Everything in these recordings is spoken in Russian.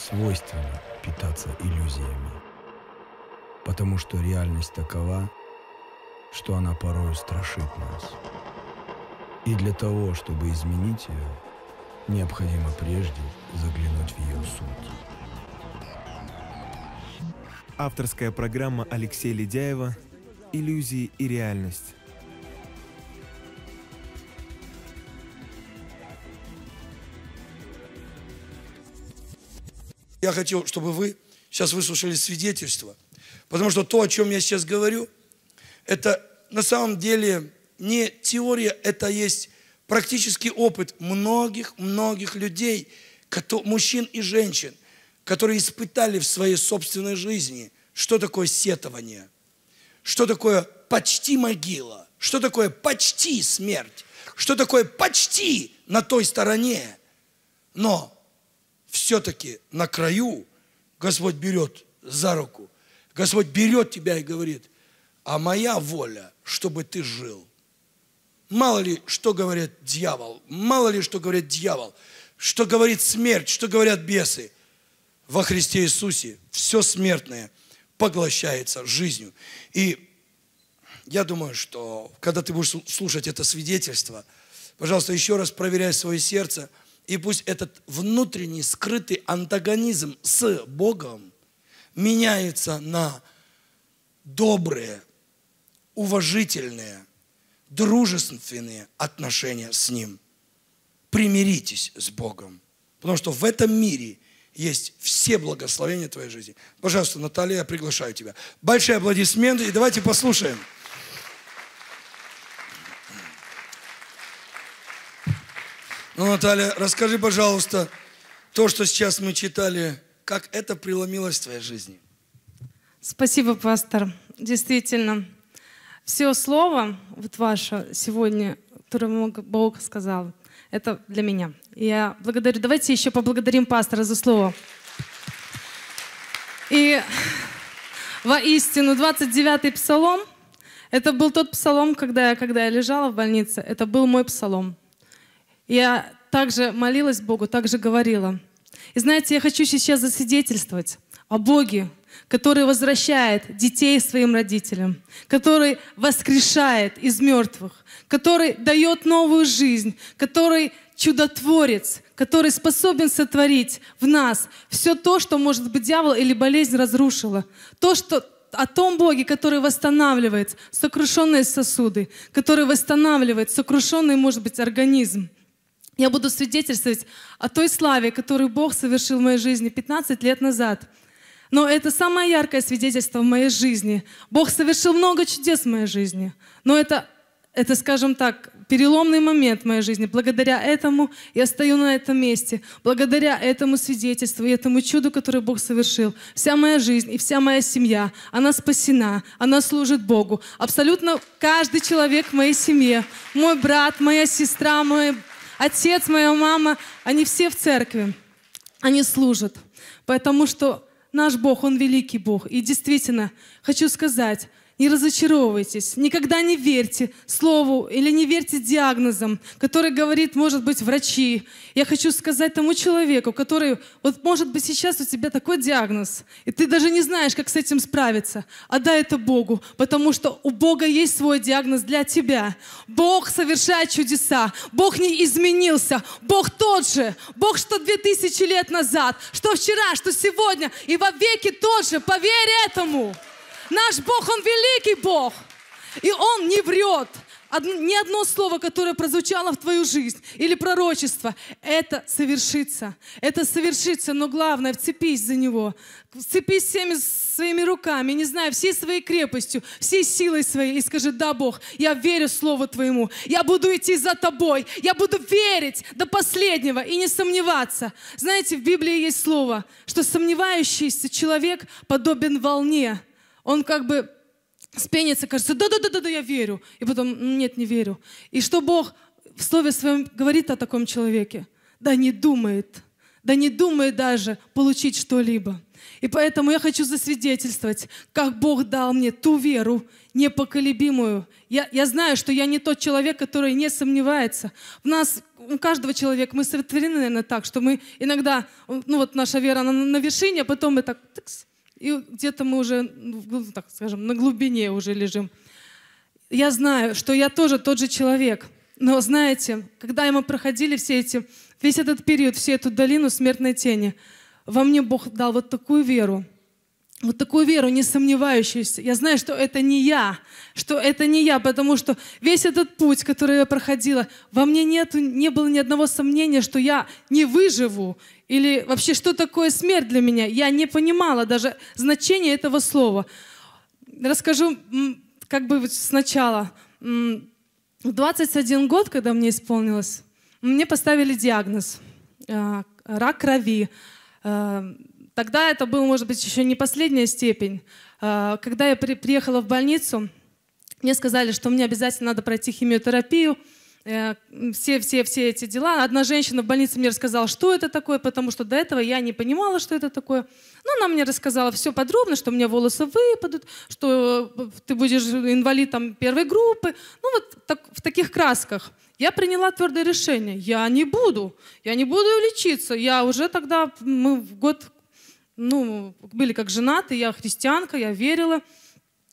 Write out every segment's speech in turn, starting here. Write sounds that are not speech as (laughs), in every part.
свойственно питаться иллюзиями, потому что реальность такова, что она порою страшит нас. И для того, чтобы изменить ее, необходимо прежде заглянуть в ее суть. Авторская программа Алексея Ледяева «Иллюзии и реальность». я хотел, чтобы вы сейчас выслушали свидетельство. Потому что то, о чем я сейчас говорю, это на самом деле не теория, это есть практический опыт многих-многих людей, мужчин и женщин, которые испытали в своей собственной жизни, что такое сетование, что такое почти могила, что такое почти смерть, что такое почти на той стороне. Но все-таки на краю Господь берет за руку, Господь берет тебя и говорит, а моя воля, чтобы ты жил. Мало ли, что говорит дьявол, мало ли, что говорит дьявол, что говорит смерть, что говорят бесы. Во Христе Иисусе все смертное поглощается жизнью. И я думаю, что когда ты будешь слушать это свидетельство, пожалуйста, еще раз проверяй свое сердце – и пусть этот внутренний скрытый антагонизм с Богом меняется на добрые, уважительные, дружественные отношения с Ним. Примиритесь с Богом. Потому что в этом мире есть все благословения твоей жизни. Пожалуйста, Наталья, я приглашаю тебя. Большие аплодисменты и давайте послушаем. Ну, Наталья, расскажи, пожалуйста, то, что сейчас мы читали, как это преломилось в твоей жизни? Спасибо, пастор. Действительно, все слово, вот ваше сегодня, которое Бог сказал, это для меня. Я благодарю. Давайте еще поблагодарим пастора за слово. И воистину, 29-й псалом, это был тот псалом, когда я, когда я лежала в больнице, это был мой псалом. Я также молилась Богу, также говорила. И знаете, я хочу сейчас засвидетельствовать о Боге, который возвращает детей своим родителям, который воскрешает из мертвых, который дает новую жизнь, который чудотворец, который способен сотворить в нас все то, что, может быть, дьявол или болезнь разрушила. То, что о том Боге, который восстанавливает сокрушенные сосуды, который восстанавливает сокрушенный, может быть, организм. Я буду свидетельствовать о той славе, которую Бог совершил в моей жизни 15 лет назад. Но это самое яркое свидетельство в моей жизни. Бог совершил много чудес в моей жизни. Но это, это скажем так, переломный момент в моей жизни. Благодаря этому я стою на этом месте. Благодаря этому свидетельству и этому чуду, которое Бог совершил, вся моя жизнь и вся моя семья, она спасена, она служит Богу. Абсолютно каждый человек в моей семье, мой брат, моя сестра, мой отец, моя мама, они все в церкви, они служат. Потому что наш Бог, Он великий Бог. И действительно, хочу сказать, не разочаровывайтесь, никогда не верьте слову или не верьте диагнозам, который говорит, может быть, врачи. Я хочу сказать тому человеку, который, вот может быть, сейчас у тебя такой диагноз, и ты даже не знаешь, как с этим справиться. Отдай а это Богу, потому что у Бога есть свой диагноз для тебя. Бог совершает чудеса, Бог не изменился, Бог тот же, Бог, что две тысячи лет назад, что вчера, что сегодня, и во веки тот же, поверь этому. Наш Бог, Он великий Бог. И Он не врет. ни одно слово, которое прозвучало в твою жизнь или пророчество, это совершится. Это совершится, но главное, вцепись за него. Вцепись всеми своими руками, не знаю, всей своей крепостью, всей силой своей и скажи, да, Бог, я верю Слову Твоему, я буду идти за Тобой, я буду верить до последнего и не сомневаться. Знаете, в Библии есть слово, что сомневающийся человек подобен волне, он как бы спенится, кажется, да-да-да-да, я верю. И потом, нет, не верю. И что Бог в Слове Своем говорит о таком человеке? Да не думает, да не думает даже получить что-либо. И поэтому я хочу засвидетельствовать, как Бог дал мне ту веру непоколебимую. Я, я знаю, что я не тот человек, который не сомневается. У нас, у каждого человека, мы сотворены, наверное, так, что мы иногда, ну вот наша вера, она на вершине, а потом мы так, тыкс, и где-то мы уже, ну, так скажем, на глубине уже лежим. Я знаю, что я тоже тот же человек. Но знаете, когда мы проходили все эти, весь этот период, всю эту долину смертной тени, во мне Бог дал вот такую веру, вот такую веру, не сомневающуюся. Я знаю, что это не я, что это не я, потому что весь этот путь, который я проходила, во мне нету, не было ни одного сомнения, что я не выживу, или вообще что такое смерть для меня. Я не понимала даже значения этого слова. Расскажу как бы сначала. В 21 год, когда мне исполнилось, мне поставили диагноз э, рак крови э, Тогда это был, может быть, еще не последняя степень. А, когда я при, приехала в больницу, мне сказали, что мне обязательно надо пройти химиотерапию, э, все, все, все эти дела. Одна женщина в больнице мне рассказала, что это такое, потому что до этого я не понимала, что это такое. Но ну, она мне рассказала все подробно, что у меня волосы выпадут, что э, ты будешь инвалидом первой группы. Ну вот так, в таких красках. Я приняла твердое решение. Я не буду. Я не буду лечиться. Я уже тогда, мы в год ну, были как женаты, я христианка, я верила.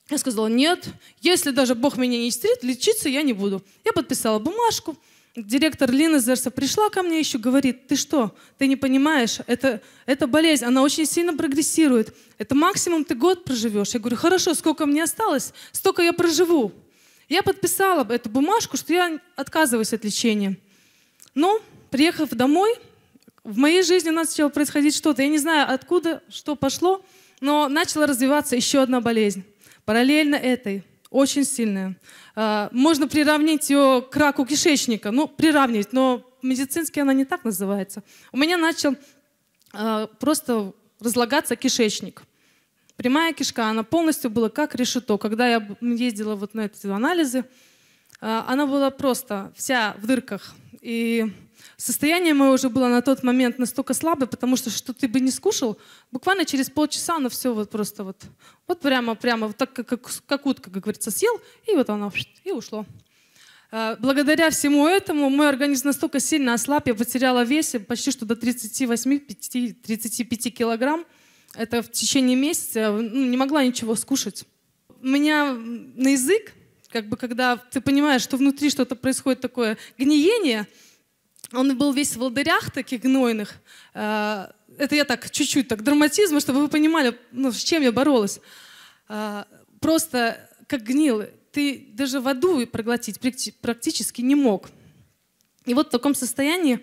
Я сказала, нет, если даже Бог меня не исцелит, лечиться я не буду. Я подписала бумажку. Директор Лина Зерса пришла ко мне еще, говорит, ты что, ты не понимаешь, это, это болезнь, она очень сильно прогрессирует. Это максимум ты год проживешь. Я говорю, хорошо, сколько мне осталось, столько я проживу. Я подписала эту бумажку, что я отказываюсь от лечения. Но, приехав домой, в моей жизни начало происходить что-то. Я не знаю, откуда, что пошло, но начала развиваться еще одна болезнь. Параллельно этой, очень сильная. А, можно приравнить ее к раку кишечника. Ну, приравнивать, но медицински она не так называется. У меня начал а, просто разлагаться кишечник. Прямая кишка, она полностью была как решето. Когда я ездила вот на эти анализы, а, она была просто вся в дырках. И Состояние мое уже было на тот момент настолько слабое, потому что что ты бы не скушал, буквально через полчаса оно все вот просто вот, вот прямо, прямо, вот так как, как, как утка, как говорится, съел, и вот оно, и ушло. А, благодаря всему этому мой организм настолько сильно ослаб, я потеряла вес почти что до 38-35 килограмм. Это в течение месяца э, ну, не могла ничего скушать. У меня на язык, как бы когда ты понимаешь, что внутри что-то происходит такое гниение – он был весь в волдырях таких гнойных. Э, это я так чуть-чуть так драматизма, чтобы вы понимали, ну, с чем я боролась. Э, просто как гнил. Ты даже воду проглотить практически не мог. И вот в таком состоянии,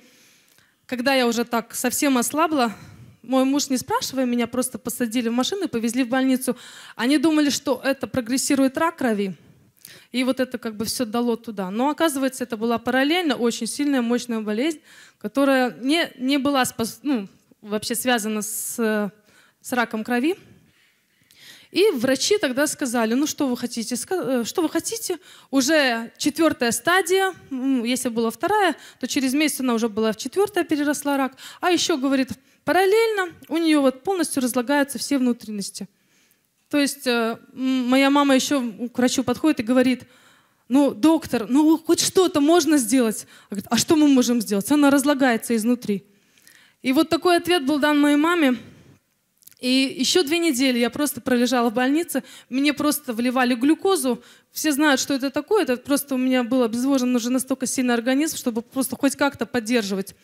когда я уже так совсем ослабла, мой муж, не спрашивая меня, просто посадили в машину и повезли в больницу. Они думали, что это прогрессирует рак крови. И вот это как бы все дало туда. Но оказывается, это была параллельно очень сильная, мощная болезнь, которая не, не была спас, ну, вообще связана с, с раком крови. И врачи тогда сказали, ну что вы хотите, э, что вы хотите, уже четвертая стадия, если была вторая, то через месяц она уже была в четвертая, переросла рак. А еще, говорит, параллельно у нее вот полностью разлагаются все внутренности. То есть э, моя мама еще к врачу подходит и говорит, ну, доктор, ну, хоть что-то можно сделать. А, говорит, а что мы можем сделать? Она разлагается изнутри. И вот такой ответ был дан моей маме. И еще две недели я просто пролежала в больнице, мне просто вливали глюкозу. Все знают, что это такое. Это просто у меня был обезвожен уже настолько сильный организм, чтобы просто хоть как-то поддерживать.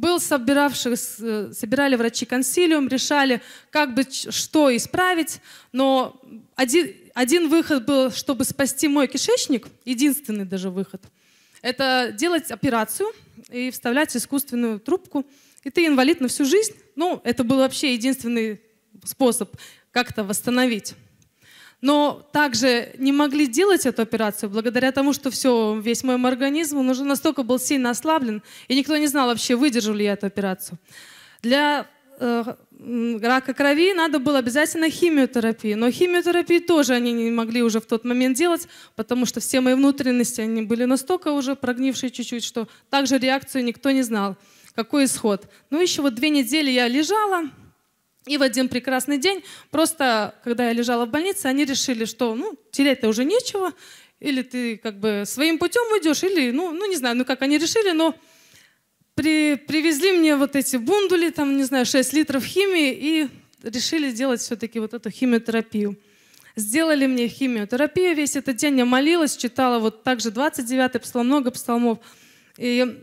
Был собиравших, э, собирали врачи консилиум, решали, как бы что исправить, но один, один выход был, чтобы спасти мой кишечник, единственный даже выход, это делать операцию и вставлять искусственную трубку. И ты инвалид на всю жизнь. Ну, это был вообще единственный способ как-то восстановить но также не могли делать эту операцию благодаря тому, что все, весь мой организм, он уже настолько был сильно ослаблен, и никто не знал вообще, выдержу ли я эту операцию. Для э, рака крови надо было обязательно химиотерапию, но химиотерапию тоже они не могли уже в тот момент делать, потому что все мои внутренности, они были настолько уже прогнившие чуть-чуть, что также реакцию никто не знал, какой исход. Ну еще вот две недели я лежала, и в один прекрасный день, просто когда я лежала в больнице, они решили, что ну, терять-то уже нечего, или ты как бы своим путем уйдешь, или, ну, ну не знаю, ну как они решили, но при, привезли мне вот эти бундули, там, не знаю, 6 литров химии, и решили сделать все-таки вот эту химиотерапию. Сделали мне химиотерапию, весь этот день я молилась, читала вот также 29-й псалом, много псалмов. И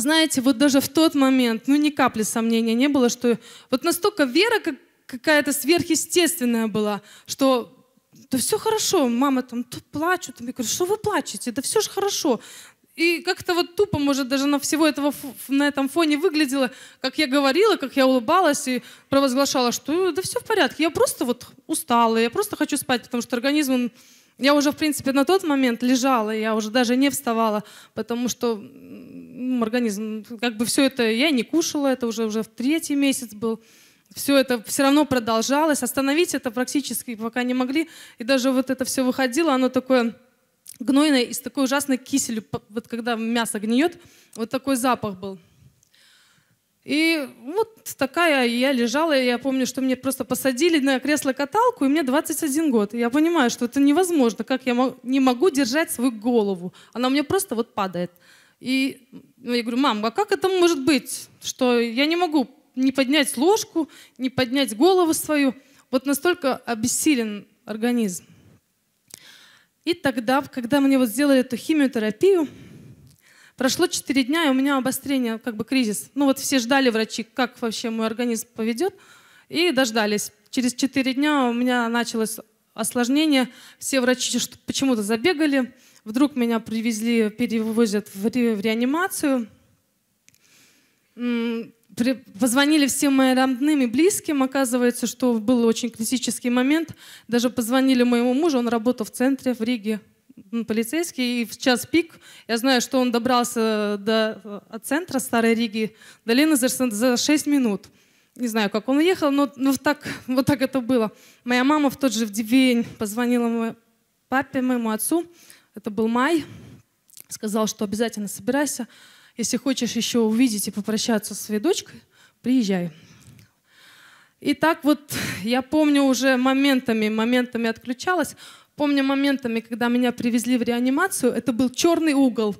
знаете, вот даже в тот момент, ну ни капли сомнения не было, что вот настолько вера как, какая-то сверхъестественная была, что да все хорошо, мама там тут плачут, я говорю, что вы плачете, да все же хорошо. И как-то вот тупо, может, даже на всего этого, на этом фоне выглядело, как я говорила, как я улыбалась и провозглашала, что да все в порядке, я просто вот устала, я просто хочу спать, потому что организм, я уже, в принципе, на тот момент лежала, я уже даже не вставала, потому что ну, организм. Как бы все это я не кушала, это уже, уже в третий месяц был. Все это все равно продолжалось. Остановить это практически пока не могли. И даже вот это все выходило, оно такое гнойное и с такой ужасной киселью, вот когда мясо гниет, вот такой запах был. И вот такая я лежала, я помню, что мне просто посадили на кресло-каталку, и мне 21 год. И я понимаю, что это невозможно, как я не могу держать свою голову. Она у меня просто вот падает. И ну, я говорю, мам, а как это может быть, что я не могу не поднять ложку, не поднять голову свою? Вот настолько обессилен организм. И тогда, когда мне вот сделали эту химиотерапию, прошло 4 дня, и у меня обострение, как бы кризис. Ну вот все ждали врачи, как вообще мой организм поведет, и дождались. Через 4 дня у меня началось осложнение, все врачи почему-то забегали, Вдруг меня привезли, перевозят в, реанимацию. позвонили всем моим родным и близким. Оказывается, что был очень критический момент. Даже позвонили моему мужу, он работал в центре в Риге, полицейский, и в час пик, я знаю, что он добрался до от центра Старой Риги до Ленизерса за 6 минут. Не знаю, как он ехал, но, но так, вот так это было. Моя мама в тот же день позвонила моему папе, моему отцу, это был май, сказал, что обязательно собирайся. Если хочешь еще увидеть и попрощаться со своей дочкой, приезжай. И так вот я помню уже моментами, моментами отключалась. Помню моментами, когда меня привезли в реанимацию, это был черный угол.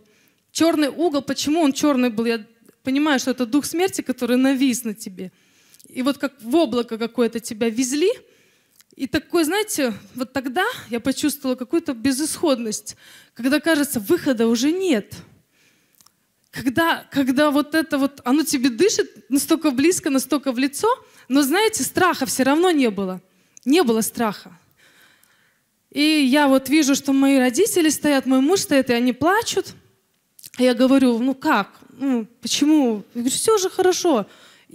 Черный угол, почему он черный был? Я понимаю, что это дух смерти, который навис на тебе. И вот как в облако какое-то тебя везли – и такой, знаете, вот тогда я почувствовала какую-то безысходность, когда кажется, выхода уже нет. Когда, когда вот это вот, оно тебе дышит настолько близко, настолько в лицо, но, знаете, страха все равно не было. Не было страха. И я вот вижу, что мои родители стоят, мой муж стоит, и они плачут. и Я говорю, ну как, ну, почему? Я говорю, все же хорошо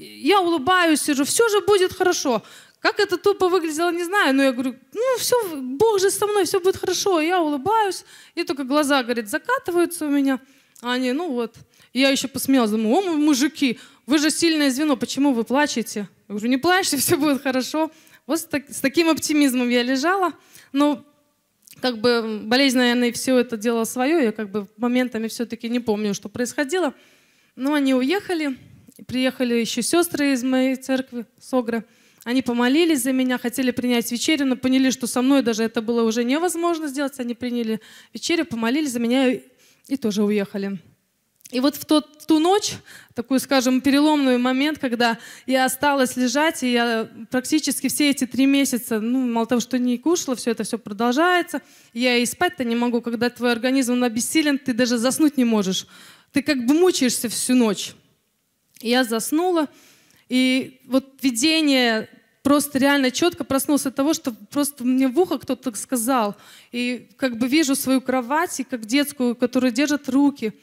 я улыбаюсь, сижу, все же будет хорошо. Как это тупо выглядело, не знаю, но я говорю, ну все, Бог же со мной, все будет хорошо. я улыбаюсь, и только глаза, говорит, закатываются у меня. А они, ну вот. я еще посмеялась, думаю, о, мужики, вы же сильное звено, почему вы плачете? Я говорю, не плачьте, (laughs) все будет хорошо. Вот с, так, с таким оптимизмом я лежала. Но как бы болезнь, наверное, все это дело свое. Я как бы моментами все-таки не помню, что происходило. Но они уехали. Приехали еще сестры из моей церкви, Согра. Они помолились за меня, хотели принять вечерю, но поняли, что со мной даже это было уже невозможно сделать. Они приняли вечерю, помолились за меня и, тоже уехали. И вот в, тот, ту ночь, такой, скажем, переломный момент, когда я осталась лежать, и я практически все эти три месяца, ну, мало того, что не кушала, все это все продолжается, я и спать-то не могу, когда твой организм он обессилен, ты даже заснуть не можешь. Ты как бы мучаешься всю ночь. Я заснула, и вот видение просто реально четко проснулось от того, что просто мне в ухо кто-то сказал. И как бы вижу свою кровать, и как детскую, которую держат руки.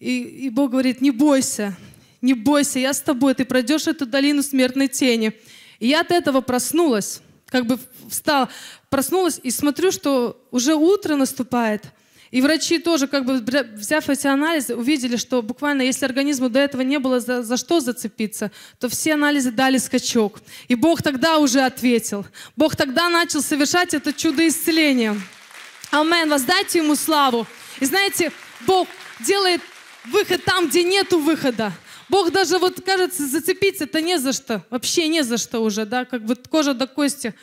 И, и Бог говорит, не бойся, не бойся, я с тобой, ты пройдешь эту долину смертной тени. И я от этого проснулась, как бы встала, проснулась и смотрю, что уже утро наступает. И врачи тоже, как бы взяв эти анализы, увидели, что буквально если организму до этого не было за, за что зацепиться, то все анализы дали скачок. И Бог тогда уже ответил. Бог тогда начал совершать это чудо исцеления. Амен, воздайте Ему славу. И знаете, Бог делает выход там, где нету выхода. Бог даже, вот кажется, зацепиться-то не за что, вообще не за что уже, да, как бы кожа до кости.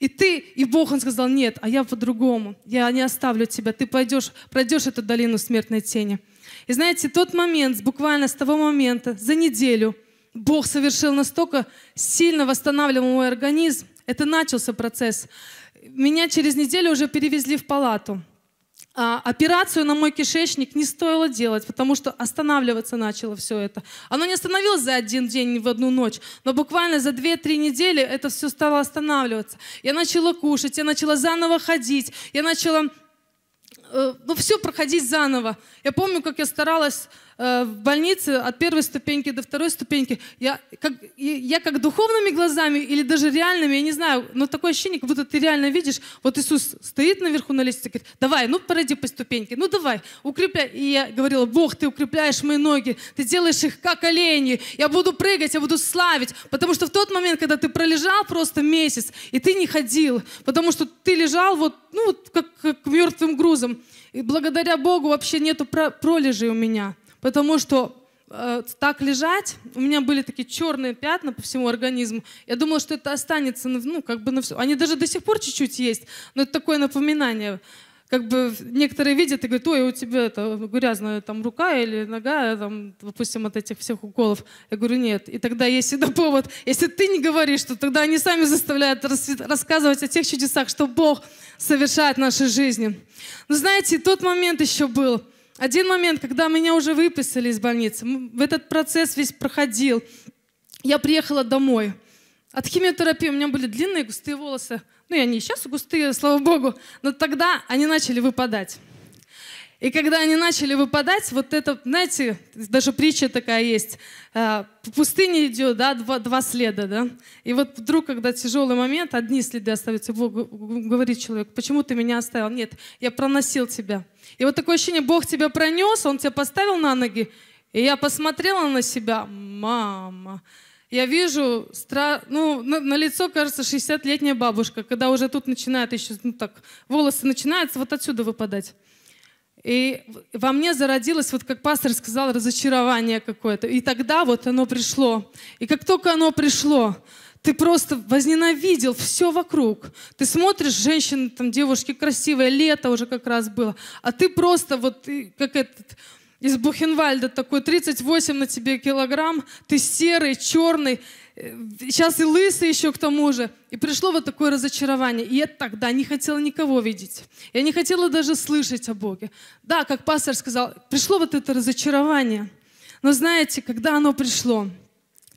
И ты, и Бог, он сказал, нет, а я по-другому, я не оставлю тебя, ты пойдешь, пройдешь эту долину смертной тени. И знаете, тот момент, буквально с того момента, за неделю, Бог совершил настолько сильно восстанавливал мой организм, это начался процесс. Меня через неделю уже перевезли в палату. А, операцию на мой кишечник не стоило делать, потому что останавливаться начало все это. Оно не остановилось за один день, не в одну ночь, но буквально за 2-3 недели это все стало останавливаться. Я начала кушать, я начала заново ходить, я начала Э, ну, все проходить заново. Я помню, как я старалась э, в больнице от первой ступеньки до второй ступеньки. Я как, я как духовными глазами или даже реальными, я не знаю, но такое ощущение, как будто ты реально видишь, вот Иисус стоит наверху на лестнице, говорит, давай, ну пройди по ступеньке, ну давай, укрепляй. И я говорила, Бог, ты укрепляешь мои ноги, ты делаешь их как олени, я буду прыгать, я буду славить. Потому что в тот момент, когда ты пролежал просто месяц, и ты не ходил, потому что ты лежал вот, ну, как, как мертвым грузом, и благодаря Богу вообще нету пролежей у меня, потому что э, так лежать, у меня были такие черные пятна по всему организму. Я думала, что это останется, ну, как бы на все. Они даже до сих пор чуть-чуть есть, но это такое напоминание как бы некоторые видят и говорят, ой, у тебя это грязная там рука или нога, там, допустим, от этих всех уколов. Я говорю, нет. И тогда есть всегда (laughs) повод. Если ты не говоришь, что тогда они сами заставляют рассказывать о тех чудесах, что Бог совершает в нашей жизни. Но знаете, тот момент еще был. Один момент, когда меня уже выписали из больницы. В Этот процесс весь проходил. Я приехала домой. От химиотерапии у меня были длинные густые волосы ну и они сейчас густые, а слава богу, но тогда они начали выпадать. И когда они начали выпадать, вот это, знаете, даже притча такая есть, э, по пустыне идет, да, два, два следа, да, и вот вдруг, когда тяжелый момент, одни следы остаются, Бог говорит человек, почему ты меня оставил? Нет, я проносил тебя. И вот такое ощущение, Бог тебя пронес, Он тебя поставил на ноги, и я посмотрела на себя, мама, я вижу, стра... ну, на, на лицо кажется 60-летняя бабушка, когда уже тут начинает еще, ну так, волосы начинают вот отсюда выпадать. И во мне зародилось, вот как пастор сказал, разочарование какое-то. И тогда вот оно пришло. И как только оно пришло, ты просто возненавидел все вокруг. Ты смотришь, женщины, там, девушки красивые, лето уже как раз было, а ты просто вот как этот из Бухенвальда такой, 38 на тебе килограмм, ты серый, черный, сейчас э, и лысый еще к тому же. И пришло вот такое разочарование. И я тогда не хотела никого видеть. Я не хотела даже слышать о Боге. Да, как пастор сказал, пришло вот это разочарование. Но знаете, когда оно пришло,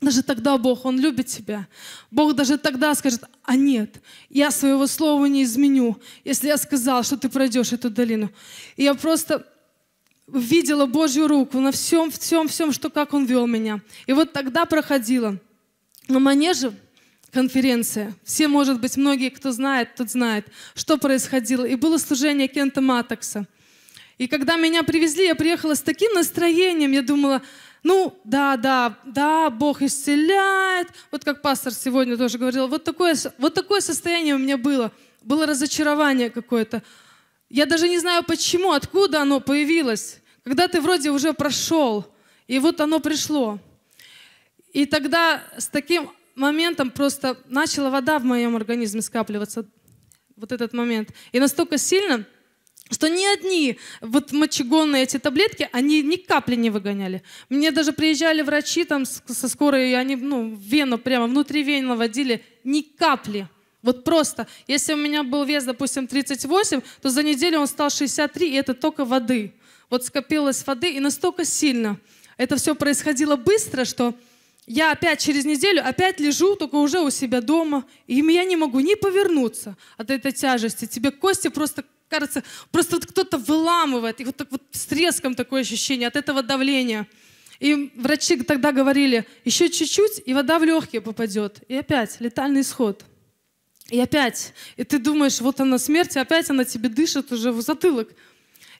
даже тогда Бог, Он любит тебя. Бог даже тогда скажет, а нет, я своего слова не изменю, если я сказал, что ты пройдешь эту долину. И я просто видела Божью руку на всем, всем, всем, что как Он вел меня. И вот тогда проходила на манеже конференция. Все, может быть, многие, кто знает, тот знает, что происходило. И было служение Кента Матокса. И когда меня привезли, я приехала с таким настроением, я думала, ну, да, да, да, Бог исцеляет. Вот как пастор сегодня тоже говорил, вот такое, вот такое состояние у меня было. Было разочарование какое-то. Я даже не знаю почему, откуда оно появилось, когда ты вроде уже прошел, и вот оно пришло. И тогда с таким моментом просто начала вода в моем организме скапливаться, вот этот момент. И настолько сильно, что ни одни вот мочегонные эти таблетки, они ни капли не выгоняли. Мне даже приезжали врачи там со скорой, и они ну, вену прямо внутри вены водили, ни капли. Вот просто, если у меня был вес, допустим, 38, то за неделю он стал 63, и это только воды. Вот скопилось воды, и настолько сильно. Это все происходило быстро, что я опять через неделю опять лежу, только уже у себя дома, и я не могу ни повернуться от этой тяжести. Тебе кости просто кажется, просто вот кто-то выламывает, и вот так вот с треском такое ощущение от этого давления. И врачи тогда говорили, еще чуть-чуть, и вода в легкие попадет. И опять летальный исход. И опять, и ты думаешь, вот она смерть, и опять она тебе дышит уже в затылок.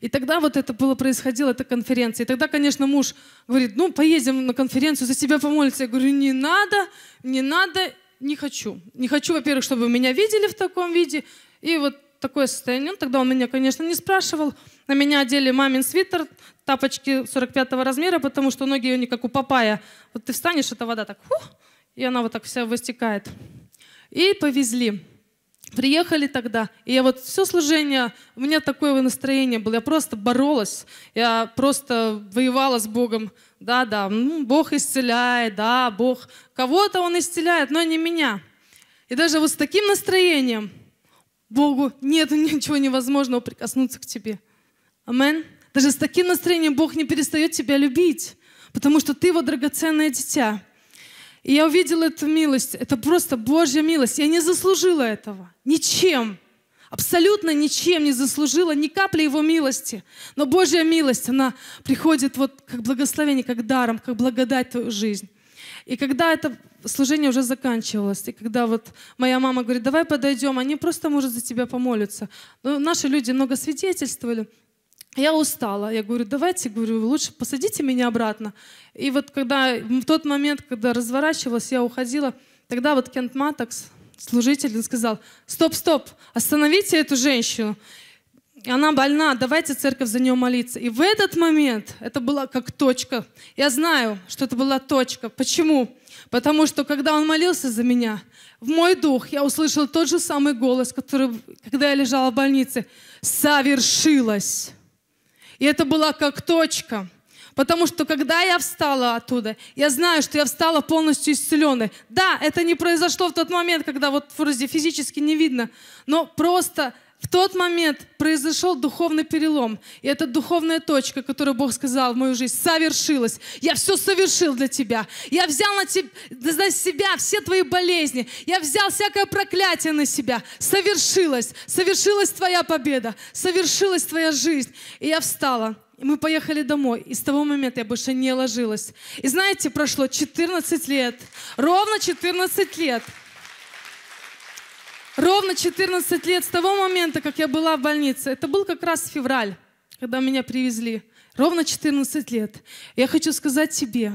И тогда вот это было происходило, эта конференция. И тогда, конечно, муж говорит, ну, поедем на конференцию, за тебя помолиться. Я говорю, не надо, не надо, не хочу. Не хочу, во-первых, чтобы меня видели в таком виде. И вот такое состояние. Ну, тогда он меня, конечно, не спрашивал. На меня одели мамин свитер, тапочки 45 размера, потому что ноги у нее не как у папая. Вот ты встанешь, это вода так, фух, и она вот так вся выстекает. И повезли. Приехали тогда, и я вот все служение, у меня такое настроение было, я просто боролась, я просто воевала с Богом. Да-да, ну, Бог исцеляет, да, Бог, кого-то Он исцеляет, но не меня. И даже вот с таким настроением Богу нет (laughs) ничего невозможного прикоснуться к тебе. Амен. Даже с таким настроением Бог не перестает тебя любить, потому что ты его драгоценное дитя. И я увидела эту милость. Это просто Божья милость. Я не заслужила этого. Ничем. Абсолютно ничем не заслужила, ни капли его милости. Но Божья милость, она приходит вот как благословение, как даром, как благодать в твою жизнь. И когда это служение уже заканчивалось, и когда вот моя мама говорит, давай подойдем, они просто, может, за тебя помолятся. Но ну, наши люди много свидетельствовали я устала. Я говорю, давайте, говорю, лучше посадите меня обратно. И вот когда, в тот момент, когда разворачивалась, я уходила, тогда вот Кент Матакс, служитель, он сказал, стоп, стоп, остановите эту женщину. Она больна, давайте церковь за нее молиться. И в этот момент это была как точка. Я знаю, что это была точка. Почему? Потому что когда он молился за меня, в мой дух я услышала тот же самый голос, который, когда я лежала в больнице. «Совершилось!» И это была как точка. Потому что когда я встала оттуда, я знаю, что я встала полностью исцеленной. Да, это не произошло в тот момент, когда вот вроде физически не видно, но просто в тот момент произошел духовный перелом. И эта духовная точка, которую Бог сказал в мою жизнь, совершилась. Я все совершил для тебя. Я взял на, te, на себя все твои болезни. Я взял всякое проклятие на себя. Совершилось. Совершилась твоя победа. Совершилась твоя жизнь. И я встала. И мы поехали домой. И с того момента я больше не ложилась. И знаете, прошло 14 лет. Ровно 14 лет. Ровно 14 лет с того момента, как я была в больнице. Это был как раз февраль, когда меня привезли. Ровно 14 лет. Я хочу сказать тебе,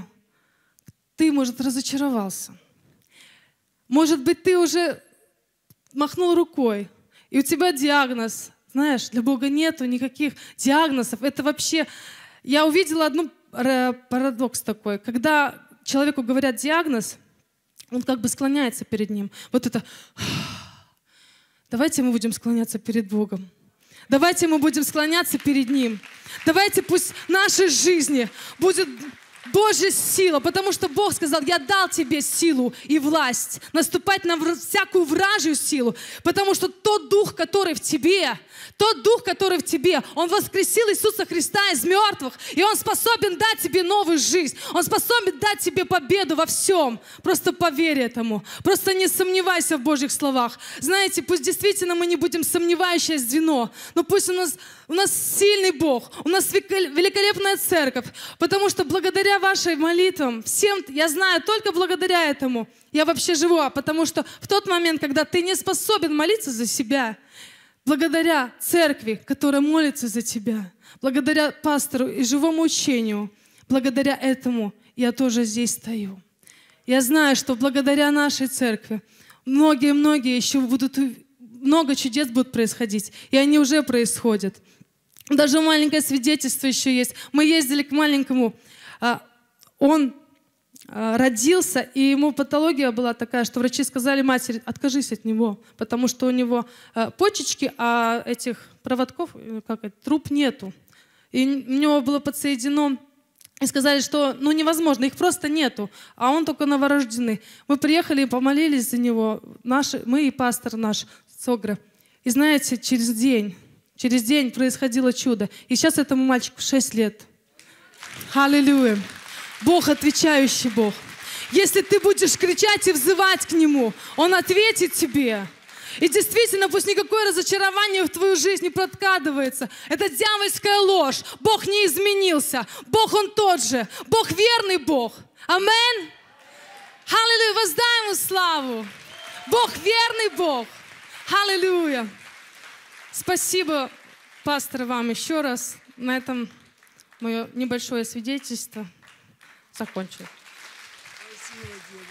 ты, может, разочаровался. Может быть, ты уже махнул рукой, и у тебя диагноз. Знаешь, для Бога нету никаких диагнозов. Это вообще... Я увидела одну э, парадокс такой. Когда человеку говорят диагноз, он как бы склоняется перед ним. Вот это Давайте мы будем склоняться перед Богом. Давайте мы будем склоняться перед Ним. Давайте пусть в нашей жизни будет Божья сила, потому что Бог сказал, я дал тебе силу и власть наступать на всякую вражью силу, потому что тот дух, который в тебе, тот дух, который в тебе, он воскресил Иисуса Христа из мертвых, и он способен дать тебе новую жизнь, он способен дать тебе победу во всем. Просто поверь этому, просто не сомневайся в Божьих словах. Знаете, пусть действительно мы не будем сомневающее звено, но пусть у нас, у нас сильный Бог, у нас великолепная церковь, потому что благодаря вашим молитвам, всем, я знаю, только благодаря этому я вообще живу, а потому что в тот момент, когда ты не способен молиться за себя, благодаря церкви, которая молится за тебя, благодаря пастору и живому учению, благодаря этому я тоже здесь стою. Я знаю, что благодаря нашей церкви многие-многие еще будут, много чудес будут происходить, и они уже происходят. Даже маленькое свидетельство еще есть. Мы ездили к маленькому а, он а, родился, и ему патология была такая, что врачи сказали матери, откажись от него, потому что у него а, почечки, а этих проводков, э, как это, труб нету. И у него было подсоединено и сказали, что ну невозможно, их просто нету, а он только новорожденный. Мы приехали и помолились за него, наши, мы и пастор наш, Согра. И знаете, через день, через день происходило чудо. И сейчас этому мальчику 6 лет – Аллилуйя. Бог, отвечающий Бог. Если ты будешь кричать и взывать к Нему, Он ответит тебе. И действительно, пусть никакое разочарование в твою жизнь не подкадывается. Это дьявольская ложь. Бог не изменился. Бог Он тот же. Бог верный Бог. Амен. Аллилуйя. Воздаем Ему славу. Бог верный Бог. Аллилуйя. Спасибо, пастор, вам еще раз на этом мое небольшое свидетельство закончилось. Спасибо,